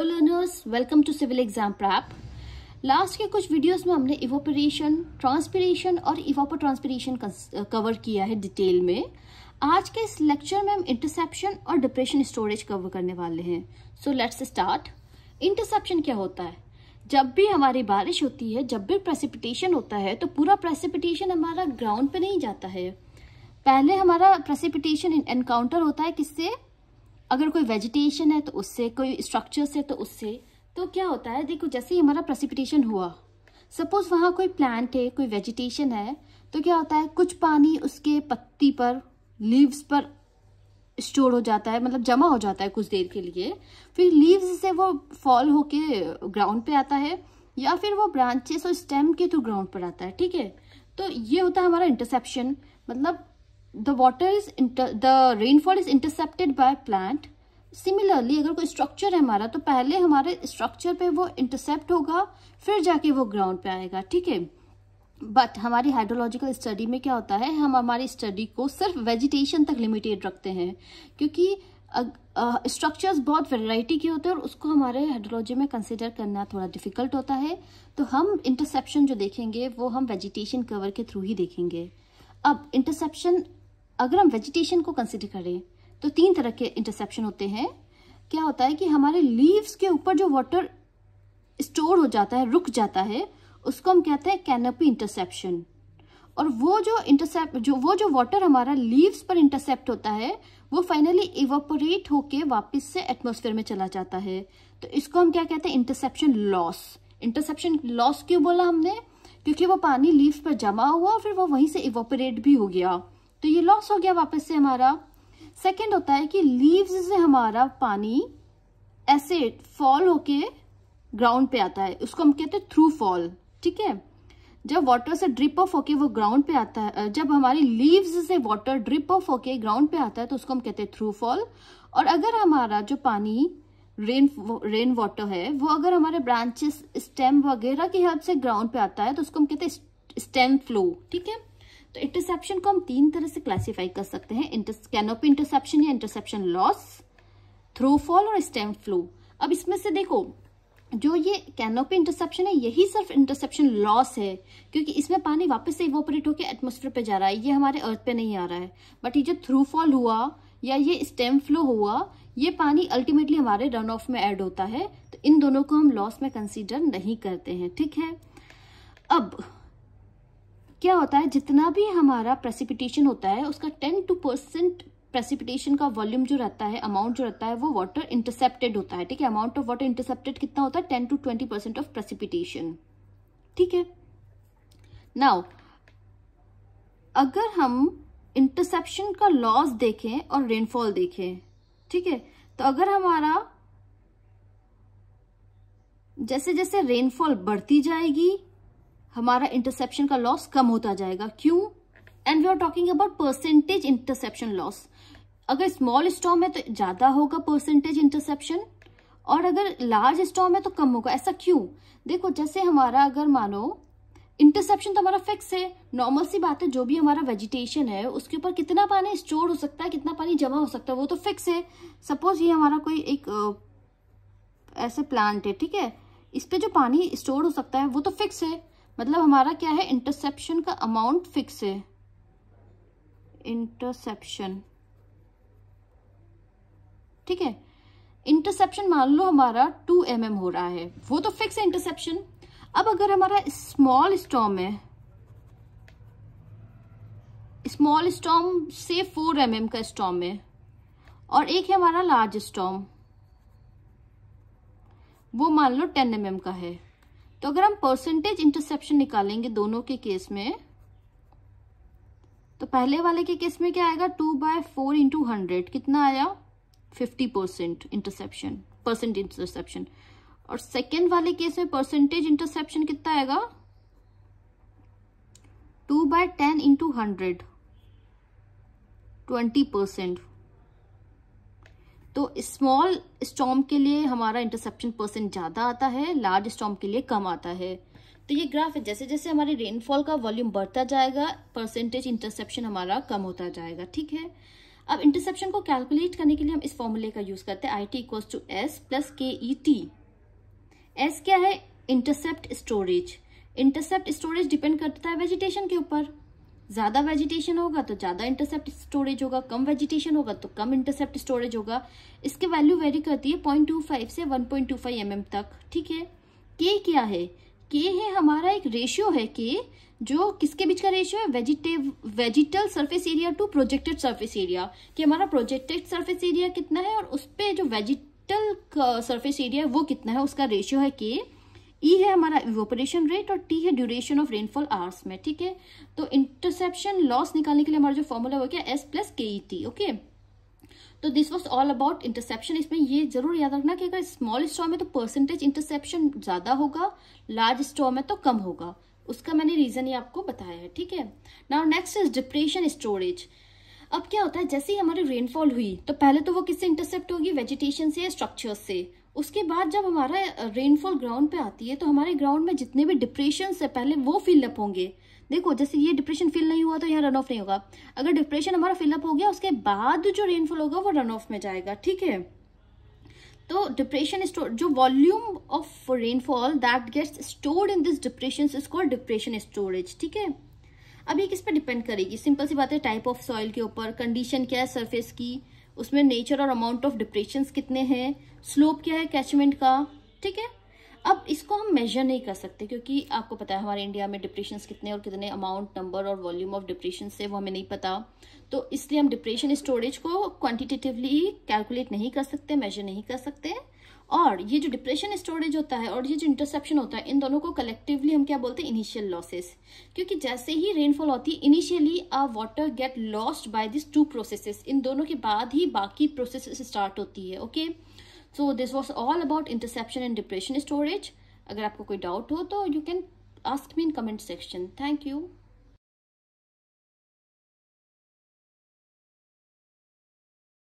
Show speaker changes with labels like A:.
A: hello learners welcome to civil exam prep last के कुछ videos में हमने इवोपरेशन ट्रांसपीरेशन और इवोपो ट्रांसपीरेशन कवर किया है डिटेल में आज के इस लेक्चर में हम इंटरसेप्शन और डिप्रेशन स्टोरेज कवर करने वाले हैं सो लेट्स स्टार्ट इंटरसेप्शन क्या होता है जब भी हमारी बारिश होती है जब भी प्रेसिपिटेशन होता है तो पूरा प्रेसिपिटेशन हमारा ग्राउंड पे नहीं जाता है पहले हमारा प्रेसिपिटेशन एनकाउंटर होता है किससे अगर कोई वेजिटेशन है तो उससे कोई स्ट्रक्चर्स है तो उससे तो क्या होता है देखो जैसे ही हमारा प्रेसिपिटेशन हुआ सपोज वहाँ कोई प्लांट है कोई वेजिटेशन है तो क्या होता है कुछ पानी उसके पत्ती पर लीव्स पर स्टोर हो जाता है मतलब जमा हो जाता है कुछ देर के लिए फिर लीव्स से वो फॉल होके ग्राउंड पे आता है या फिर वो ब्रांचेस और स्टेम के थ्रू ग्राउंड पर आता है ठीक है तो ये होता है हमारा इंटरसेप्शन मतलब the water is inter, the rainfall is intercepted by plant similarly अगर कोई स्ट्रक्चर है हमारा तो पहले हमारे स्ट्रक्चर पे वो इंटरसेप्ट होगा फिर जाके वो ग्राउंड पे आएगा ठीक है बट हमारी हाइड्रोलॉजिकल स्टडी में क्या होता है हम हमारी स्टडी को सिर्फ वेजिटेशन तक लिमिटेड रखते हैं क्योंकि स्ट्रक्चर्स बहुत वैरायटी के होते हैं और उसको हमारे हाइड्रोलॉजी में कंसिडर करना थोड़ा डिफिकल्ट होता है तो हम इंटरसेप्शन जो देखेंगे वो हम वेजिटेशन कवर के थ्रू ही देखेंगे अब इंटरसेप्शन अगर हम वेजिटेशन को कंसिडर करें तो तीन तरह के इंटरसेप्शन होते हैं क्या होता है कि हमारे लीव्स के ऊपर जो वाटर स्टोर हो जाता है रुक जाता है उसको हम कहते हैं कैनपी इंटरसेप्शन और वो जो इंटरसेप्ट जो वो जो वाटर हमारा लीव्स पर इंटरसेप्ट होता है वो फाइनली इवोपोरेट होके वापस से एटमोसफेयर में चला जाता है तो इसको हम क्या कहते हैं इंटरसेप्शन लॉस इंटरसेप्शन लॉस क्यों बोला हमने क्योंकि वो पानी लीव्स पर जमा हुआ और फिर वो वहीं से इवोपोरेट भी हो गया तो ये लॉस हो गया वापस से हमारा सेकेंड होता है कि लीव्स से हमारा पानी ऐसे फॉल होके ग्राउंड पे आता है उसको हम कहते हैं थ्रू फॉल ठीक है जब वाटर से ड्रिप ऑफ होके वो ग्राउंड पे आता है जब हमारी लीव्स से वाटर ड्रिप ऑफ होके ग्राउंड पे आता है तो उसको हम कहते हैं थ्रू फॉल और अगर हमारा जो पानी रेन रेन वाटर है वो अगर हमारे ब्रांचेस स्टेम वगैरह की हेल्प से ग्राउंड पे आता है तो उसको हम कहते हैं स्टेम फ्लो ठीक है तो इंटरसेप्शन को हम तीन तरह से क्लासिफाई कर सकते हैं कैनोपी इंटरसेप्शन या इंटरसेप्शन लॉस थ्रो फॉल और स्टेम फ्लो अब इसमें से देखो जो ये कैनोपी इंटरसेप्शन है यही सिर्फ इंटरसेप्शन लॉस है क्योंकि इसमें पानी वापस से इवोपरेट होकर एटमोसफेयर पे जा रहा है ये हमारे अर्थ पे नहीं आ रहा है बट ये जो थ्रू फॉल हुआ या ये स्टेम फ्लो हुआ ये पानी अल्टीमेटली हमारे रन ऑफ में एड होता है तो इन दोनों को हम लॉस में कंसिडर नहीं करते हैं ठीक है क्या होता है जितना भी हमारा प्रेसिपिटेशन होता है उसका टेन टू परसेंट प्रेसिपिटेशन का वॉल्यूम जो रहता है अमाउंट जो रहता है वो वाटर इंटरसेप्टेड होता है ठीक है अमाउंट ऑफ वाटर इंटरसेप्टेड कितना होता है ten to twenty percent of precipitation ठीक है नाउ अगर हम इंटरसेप्शन का लॉस देखें और रेनफॉल देखें ठीक है तो अगर हमारा जैसे जैसे रेनफॉल बढ़ती जाएगी हमारा इंटरसेप्शन का लॉस कम होता जाएगा क्यों and we are talking about percentage interception loss अगर स्मॉल स्टॉम है तो ज़्यादा होगा परसेंटेज इंटरसेप्शन और अगर लार्ज स्टॉम है तो कम होगा ऐसा क्यों देखो जैसे हमारा अगर मानो इंटरसेप्शन तो हमारा फिक्स है नॉर्मल सी बात है जो भी हमारा वेजिटेशन है उसके ऊपर कितना पानी स्टोर हो सकता है कितना पानी जमा हो सकता है वो तो फिक्स है सपोज ये हमारा कोई एक ऐसे प्लांट है ठीक है इस पर जो पानी स्टोर हो सकता है वो तो फिक्स है मतलब हमारा क्या है इंटरसेप्शन का अमाउंट फिक्स है इंटरसेप्शन ठीक है इंटरसेप्शन मान लो हमारा टू एम mm हो रहा है वो तो फिक्स है इंटरसेप्शन अब अगर हमारा स्मॉल स्टॉम है स्मॉल स्टॉम से फोर एम mm का स्टॉम है और एक है हमारा लार्ज स्टॉम वो मान लो टेन एम mm का है तो अगर हम परसेंटेज इंटरसेप्शन निकालेंगे दोनों के केस में तो पहले वाले के केस में क्या आएगा two by four into hundred कितना आया fifty percent interception percent interception और सेकेंड वाले केस में परसेंटेज इंटरसेप्शन कितना आएगा two by ten into hundred twenty percent तो स्मॉल स्टॉम के लिए हमारा इंटरसेप्शन परसेंट ज़्यादा आता है लार्ज स्टॉम के लिए कम आता है तो ये ग्राफ है जैसे जैसे हमारे रेनफॉल का वॉल्यूम बढ़ता जाएगा परसेंटेज इंटरसेप्शन हमारा कम होता जाएगा ठीक है अब इंटरसेप्शन को कैलकुलेट करने के लिए हम इस फॉर्मूले का यूज करते हैं I T equals to S plus K E T S क्या है intercept storage intercept storage depend करता है वेजिटेशन के ऊपर ज़्यादा वेजिटेशन होगा तो ज़्यादा इंटरसेप्ट स्टोरेज होगा कम वेजिटेशन होगा तो कम इंटरसेप्ट स्टोरेज होगा इसके वैल्यू वेरी करती है पॉइंट टू फाइव से one point two five M तक ठीक है के क्या है के है हमारा एक रेशियो है के जो किसके बीच का रेशियो है vegetative vegetal surface area to projected surface area कि हमारा प्रोजेक्टेड सरफेस एरिया कितना है और उस पर जो वेजिटल सरफेस एरिया है वो कितना है उसका रेशियो है के ई e है हमारा इवोपरेशन रेट और टी है ड्यूरेशन ऑफ रेनफॉल आवर्स में ठीक है तो इंटरसेप्शन लॉस निकालने के लिए हमारा जो फॉर्मूला हो गया S plus K E T okay तो this was all about interception इसमें ये जरूर याद रखना कि अगर स्मॉल स्टॉ में तो परसेंटेज इंटरसेप्शन ज्यादा होगा लार्ज स्टॉ में तो कम होगा उसका मैंने रीजन ही आपको बताया है ठीक है now next is depression storage अब क्या होता है जैसे ही हमारी रेनफॉल हुई तो पहले तो वो किससे इंटरसेप्ट होगी वेजिटेशन से या स्ट्रक्चर से उसके बाद जब हमारा रेनफॉल ग्राउंड पे आती है तो हमारे ग्राउंड में जितने भी डिप्रेशन है पहले वो फिलअप होंगे देखो जैसे ये डिप्रेशन फिल नहीं हुआ तो यहाँ रन ऑफ नहीं होगा अगर डिप्रेशन हमारा फिलअप हो गया उसके बाद जो रेनफॉल होगा वो रन ऑफ में जाएगा ठीक है तो डिप्रेशन स्टोर जो volume of rainfall that gets stored in this depression is called depression storage ठीक है अभी किस पर डिपेंड करेगी सिंपल सी बात है टाइप ऑफ सॉइल के ऊपर कंडीशन क्या है सरफेस की उसमें नेचर और अमाउंट ऑफ डिप्रेशन कितने हैं स्लोप क्या है कैचमेंट का ठीक है अब इसको हम मेजर नहीं कर सकते क्योंकि आपको पता है हमारे इंडिया में डिप्रेशन कितने और कितने अमाउंट नंबर और वॉल्यूम ऑफ डिप्रेशन से वो हमें नहीं पता तो इसलिए हम डिप्रेशन स्टोरेज को क्वांटिटेटिवली कैलकुलेट नहीं कर सकते मेजर नहीं कर सकते और ये जो डिप्रेशन स्टोरेज होता है और ये जो इंटरसेप्शन होता है इन दोनों को कलेक्टिवली हम क्या बोलते हैं इनिशियल लॉसेस क्योंकि जैसे ही रेनफॉल होती है initially uh water get lost by this two processes in दोनों के बाद ही बाकी प्रोसेस स्टार्ट होती है okay so this was all about interception and depression storage अगर आपको कोई डाउट हो तो you can ask me in comment section thank you